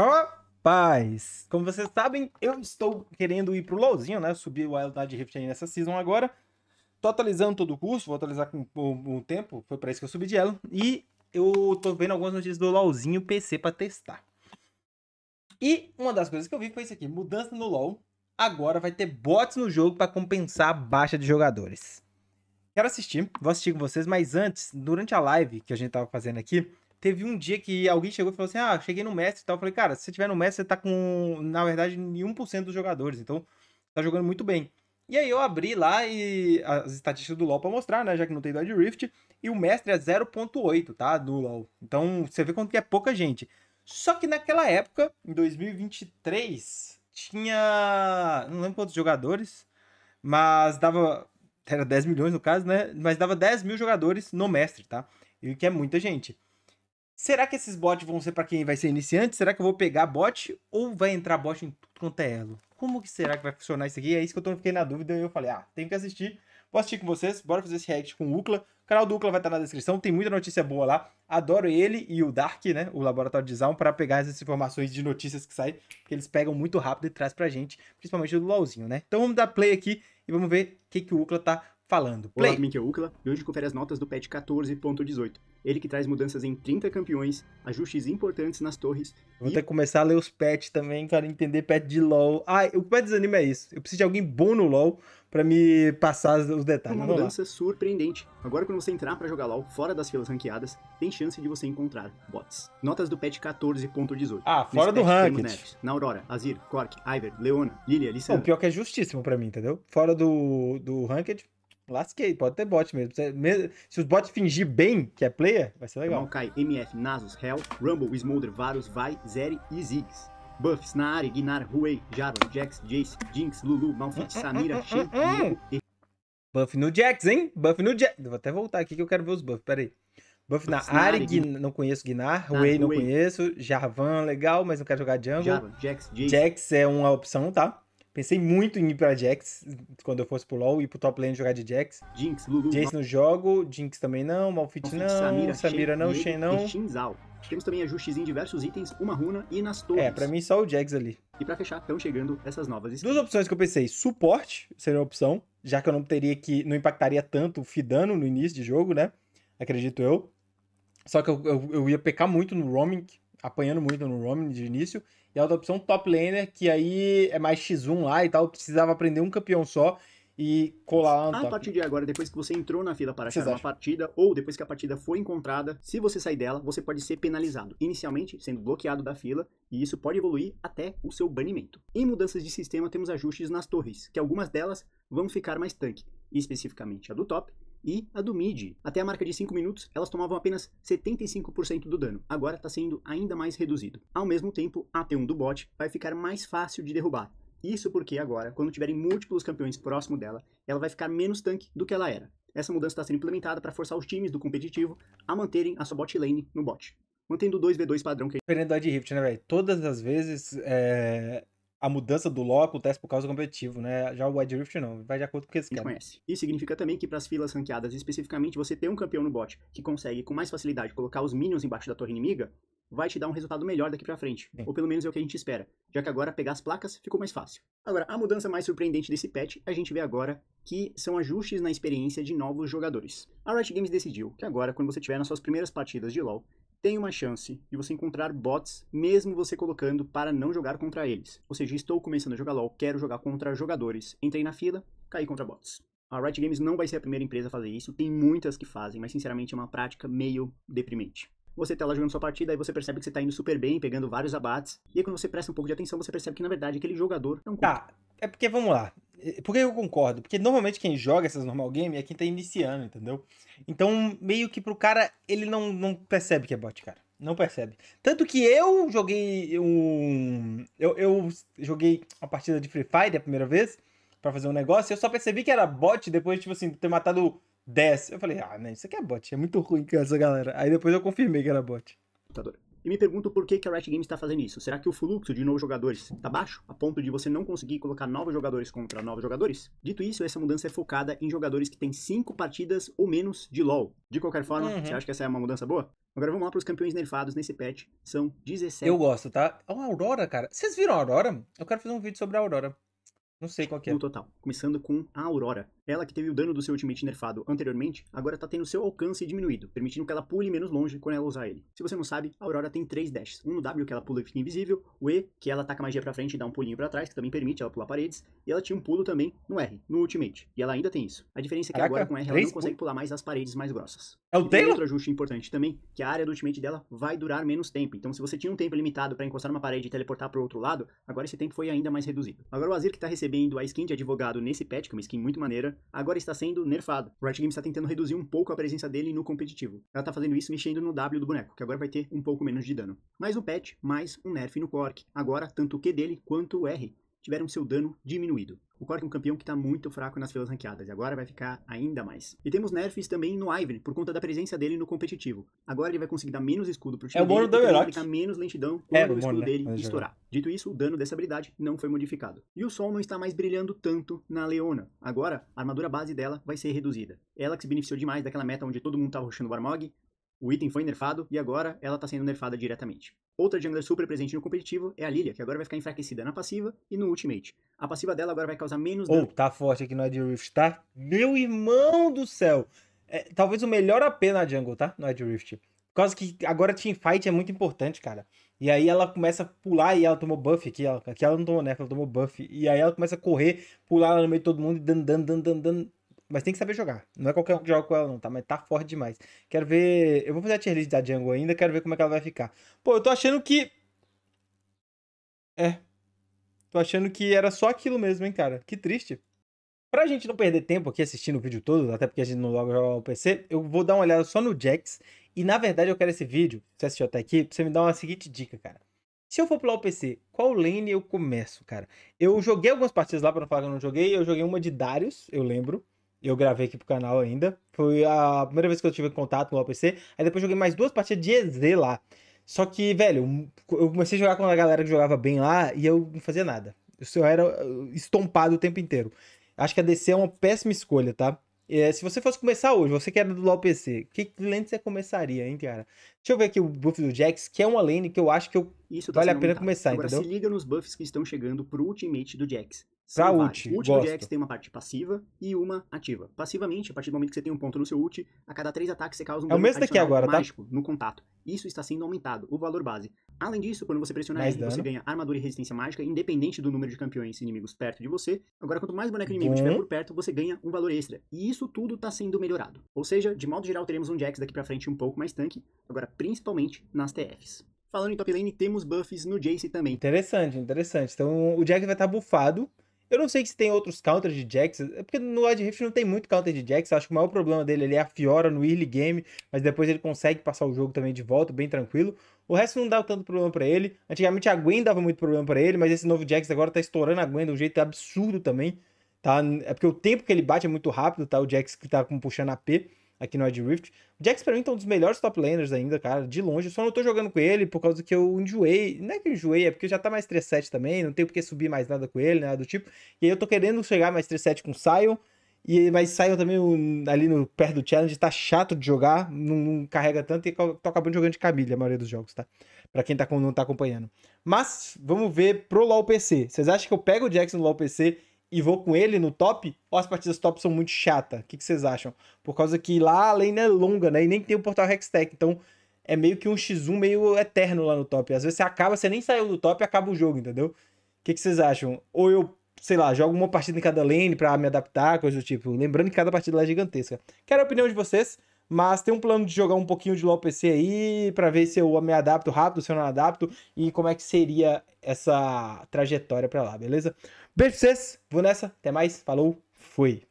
Rapaz, como vocês sabem, eu estou querendo ir pro LoLzinho, né? Subir o Wild Rift aí nessa season agora. Tô atualizando todo o curso, vou atualizar com o, tempo, foi para isso que eu subi de ela. E eu tô vendo algumas notícias do LoLzinho PC para testar. E uma das coisas que eu vi foi isso aqui, mudança no LoL. Agora vai ter bots no jogo para compensar a baixa de jogadores. Quero assistir, vou assistir com vocês, mas antes, durante a live que a gente tava fazendo aqui, Teve um dia que alguém chegou e falou assim: Ah, cheguei no mestre e tal. Eu falei, cara, se você tiver no mestre, você tá com, na verdade, 1% dos jogadores. Então, tá jogando muito bem. E aí eu abri lá e as estatísticas do LoL pra mostrar, né? Já que não tem Dead Rift. E o mestre é 0.8, tá? Do LoL. Então, você vê quanto que é pouca gente. Só que naquela época, em 2023, tinha. Não lembro quantos jogadores, mas dava. Era 10 milhões no caso, né? Mas dava 10 mil jogadores no mestre, tá? E que é muita gente. Será que esses bots vão ser para quem vai ser iniciante? Será que eu vou pegar bot ou vai entrar bot em tudo quanto é elo? Como que será que vai funcionar isso aqui? É isso que eu tô, fiquei na dúvida e eu falei, ah, tenho que assistir. Vou assistir com vocês, bora fazer esse react com o Ucla. O canal do Ucla vai estar tá na descrição, tem muita notícia boa lá. Adoro ele e o Dark, né, o Laboratório de Zaun, para pegar essas informações de notícias que saem, que eles pegam muito rápido e traz pra gente, principalmente do LoLzinho, né? Então vamos dar play aqui e vamos ver o que, que o Ucla tá falando. Play. Olá, Mikel ukla. e hoje confere as notas do patch 14.18. Ele que traz mudanças em 30 campeões, ajustes importantes nas torres. Vou e... que começar a ler os patch também, cara, entender patch de LoL. Ai, o que mais desanima é isso. Eu preciso de alguém bom no LoL para me passar os detalhes. Uma mudança surpreendente. Agora quando você entrar para jogar LoL fora das filas ranqueadas, tem chance de você encontrar bots. Notas do patch 14.18. Ah, fora Nesse do ranking. Na Aurora, Azir, Cork, Iver, Leona, Lilia, Lissandra. O pior que é justíssimo para mim, entendeu? Fora do, do ranked, Lasquei, pode ter bot mesmo. Se os bots fingir bem que é player, vai ser legal. Maokai, MF, Nasus, Hell, Rumble, Smolder, Varus, Vai, Zeri e Ziggs. Buffs, Naari, Guinar, Huey, Jaro, Jax, Jace, Jinx, Lulu, Malfit, hum, hum, Samira, hum, Sheik, Diego e... Buff no Jax, hein? Buff no Jax. Vou até voltar aqui que eu quero ver os buffs, peraí. Buff na Ari, Guin... não conheço Guinar, Huey não conheço, Jarvan legal, mas não quero jogar jungle. Jax, Jax é uma opção, tá? Pensei muito em ir pra Jax quando eu fosse pro LoL, ir pro top lane jogar de Jax. Jinx, Lulu. Jace não jogo, Jinx também não, Malfit não, Samira, Samira Shen, não, Shen não. E Shinzal. Temos também ajustes em diversos itens, uma runa e nas torres. É, pra mim só o Jax ali. E pra fechar, estão chegando essas novas skins. Duas opções que eu pensei. Suporte seria uma opção, já que eu não teria que. não impactaria tanto o Fidano no início de jogo, né? Acredito eu. Só que eu, eu, eu ia pecar muito no roaming, apanhando muito no roaming de início. E a outra opção, top laner, que aí é mais X1 lá e tal. Precisava aprender um campeão só e colar lá no A top. partir de agora, depois que você entrou na fila para achar uma partida, ou depois que a partida foi encontrada, se você sair dela, você pode ser penalizado. Inicialmente, sendo bloqueado da fila, e isso pode evoluir até o seu banimento. Em mudanças de sistema, temos ajustes nas torres, que algumas delas vão ficar mais tanque, especificamente a do top, e a do mid. Até a marca de 5 minutos, elas tomavam apenas 75% do dano. Agora está sendo ainda mais reduzido. Ao mesmo tempo, a T1 do bot vai ficar mais fácil de derrubar. Isso porque agora, quando tiverem múltiplos campeões próximo dela, ela vai ficar menos tanque do que ela era. Essa mudança está sendo implementada para forçar os times do competitivo a manterem a sua bot lane no bot. Mantendo o 2v2 padrão que a Diferente do Rift, né, velho? Todas as vezes é a mudança do LoL acontece por causa do competitivo, né? Já o Wide Rift não, vai de acordo com o que eles querem. Conhece. Isso significa também que para as filas ranqueadas, especificamente, você ter um campeão no bot que consegue com mais facilidade colocar os minions embaixo da torre inimiga, vai te dar um resultado melhor daqui para frente. Sim. Ou pelo menos é o que a gente espera, já que agora pegar as placas ficou mais fácil. Agora, a mudança mais surpreendente desse patch a gente vê agora que são ajustes na experiência de novos jogadores. A Riot Games decidiu que agora, quando você tiver nas suas primeiras partidas de LoL, tem uma chance de você encontrar bots, mesmo você colocando para não jogar contra eles. Ou seja, estou começando a jogar LoL, quero jogar contra jogadores, entrei na fila, caí contra bots. A Riot Games não vai ser a primeira empresa a fazer isso, tem muitas que fazem, mas sinceramente é uma prática meio deprimente você tá lá jogando sua partida, aí você percebe que você tá indo super bem, pegando vários abates, e aí quando você presta um pouco de atenção, você percebe que na verdade aquele jogador é um. Tá, é porque vamos lá. É, por que eu concordo? Porque normalmente quem joga essas normal game é quem tá iniciando, entendeu? Então, meio que pro cara, ele não, não percebe que é bot, cara. Não percebe. Tanto que eu joguei um. Eu, eu joguei uma partida de Free Fire a primeira vez para fazer um negócio, eu só percebi que era bot depois, tipo assim, ter matado desce. Eu falei, ah, né, isso aqui é bot, é muito ruim com essa galera. Aí depois eu confirmei que era bot. Tá e me pergunto por que, que a Riot Games está fazendo isso. Será que o fluxo de novos jogadores está baixo, a ponto de você não conseguir colocar novos jogadores contra novos jogadores? Dito isso, essa mudança é focada em jogadores que têm 5 partidas ou menos de LoL. De qualquer forma, uhum. você acha que essa é uma mudança boa? Agora vamos lá para os campeões nerfados nesse patch. São 17. Eu gosto, tá? É uma Aurora, cara. Vocês viram a Aurora? Eu quero fazer um vídeo sobre a Aurora. Não sei tipo, qual é. No total. Começando com a Aurora. Ela que teve o dano do seu ultimate nerfado anteriormente, agora está tendo seu alcance diminuído, permitindo que ela pule menos longe quando ela usar ele. Se você não sabe, a Aurora tem três dashes. Um no W que ela pula e fica invisível, o E que ela ataca magia para frente e dá um pulinho para trás, que também permite ela pular paredes, e ela tinha um pulo também no R, no ultimate. E ela ainda tem isso. A diferença é que Caraca, agora com R ela não consegue pular mais as paredes mais grossas. É o tem outro ajuste importante também, que a área do ultimate dela vai durar menos tempo. Então se você tinha um tempo limitado para encostar numa parede e teleportar para outro lado, agora esse tempo foi ainda mais reduzido. Agora o Azir que está recebendo a skin de advogado nesse patch, que é uma skin muito maneira, agora está sendo nerfado. O Riot Games está tentando reduzir um pouco a presença dele no competitivo. Ela está fazendo isso mexendo no W do boneco, que agora vai ter um pouco menos de dano. Mais um patch, mais um nerf no Cork. Agora, tanto o Q dele quanto o R tiveram seu dano diminuído. O Cork é um campeão que está muito fraco nas filas ranqueadas e agora vai ficar ainda mais. E temos nerfs também no Ivern, por conta da presença dele no competitivo. Agora ele vai conseguir dar menos escudo pro time é dele e aplicar menos lentidão quando é, o, o escudo né? dele Mas é estourar. Dito isso, o dano dessa habilidade não foi modificado. E o sol não está mais brilhando tanto na Leona. Agora, a armadura base dela vai ser reduzida. Ela que se beneficiou demais daquela meta onde todo mundo estava tá rushando o Warmog, o item foi nerfado e agora ela está sendo nerfada diretamente. Outra jungler super presente no competitivo é a Lilia, que agora vai ficar enfraquecida na passiva e no ultimate. A passiva dela agora vai causar menos dano. Oh, tá forte aqui no Ed Rift, tá? Meu irmão do céu! É, talvez o melhor AP na jungle, tá? No Ed Rift. Por causa que agora teamfight é muito importante, cara. E aí ela começa a pular e ela tomou buff aqui. Ela, aqui ela não tomou nerf, ela tomou buff. E aí ela começa a correr, pular lá no meio de todo mundo e dan, dan, dan, dan. Mas tem que saber jogar. Não é qualquer um que tá. joga com ela, não, tá? Mas tá forte demais. Quero ver. Eu vou fazer a tier list da Django ainda, quero ver como é que ela vai ficar. Pô, eu tô achando que. É. Tô achando que era só aquilo mesmo, hein, cara. Que triste. Pra gente não perder tempo aqui assistindo o vídeo todo, até porque a gente não logo joga o PC, eu vou dar uma olhada só no Jax. E na verdade eu quero esse vídeo, se você assistiu até aqui, pra você me dar uma seguinte dica, cara. Se eu for pular o PC, qual lane eu começo, cara? Eu joguei algumas partidas lá, pra não falar que eu não joguei, eu joguei uma de Darius, eu lembro eu gravei aqui pro canal ainda. Foi a primeira vez que eu tive contato com o APC. Aí depois joguei mais duas partidas de EZ lá. Só que, velho, eu comecei a jogar com a galera que jogava bem lá e eu não fazia nada. Eu era uh, estompado o tempo inteiro. Acho que a DC é uma péssima escolha, tá? É, se você fosse começar hoje, você que era do LoL PC, que lane você começaria, hein, cara? Deixa eu ver aqui o buff do Jax, que é uma lane que eu acho que eu Isso tá vale a pena começar, Agora, entendeu? se liga nos buffs que estão chegando pro ultimate do Jax. Pra ult, O ult do GX tem uma parte passiva e uma ativa. Passivamente, a partir do momento que você tem um ponto no seu ult, a cada três ataques você causa um é o mesmo daqui agora, tá? mágico tá? no contato. Isso está sendo aumentado, o valor base. Além disso, quando você pressionar, mais R, dano. você ganha armadura e resistência mágica, independente do número de campeões inimigos perto de você. Agora, quanto mais boneco inimigo Bom. tiver por perto, você ganha um valor extra. E isso tudo está sendo melhorado. Ou seja, de modo geral, teremos um Jax daqui pra frente um pouco mais tanque, agora principalmente nas TFs. Falando em top lane, temos buffs no Jace também. Interessante, interessante. Então, o Jax vai estar tá bufado eu não sei se tem outros counters de Jax, é porque no Wide Rift não tem muito counter de Jax, acho que o maior problema dele ali é a Fiora no early game, mas depois ele consegue passar o jogo também de volta, bem tranquilo. O resto não dá tanto problema para ele, antigamente a Gwen dava muito problema para ele, mas esse novo Jax agora tá estourando a Gwen de um jeito absurdo também, tá? É porque o tempo que ele bate é muito rápido, tá? O Jax que tá com, puxando AP, aqui no Edge Rift. O Jax pra mim é um dos melhores top laners ainda, cara, de longe. só não tô jogando com ele por causa que eu enjoei. Não é que eu enjoei, é porque já tá mais 3-7 também, não tem porque subir mais nada com ele, nada do tipo. E aí eu tô querendo chegar mais 3-7 com o Sion. E, mas Sion também ali no, perto do challenge tá chato de jogar, não, não carrega tanto e tô acabando jogando de camilha a maioria dos jogos, tá? Pra quem tá, não tá acompanhando. Mas vamos ver pro LoL PC. Vocês acham que eu pego o Jax no LoL PC e vou com ele no top, ou as partidas top são muito chatas? O que, vocês acham? Por causa que lá a lane é longa, né? E nem tem o portal Hextech, então é meio que um x1 meio eterno lá no top. Às vezes você acaba, você nem saiu do top e acaba o jogo, entendeu? O que, que, vocês acham? Ou eu, sei lá, jogo uma partida em cada lane pra me adaptar, coisa do tipo. Lembrando que cada partida lá é gigantesca. Quero a opinião de vocês. Mas tem um plano de jogar um pouquinho de LoL PC aí, para ver se eu me adapto rápido, se eu não adapto, e como é que seria essa trajetória para lá, beleza? Beijo pra vocês, vou nessa, até mais, falou, fui!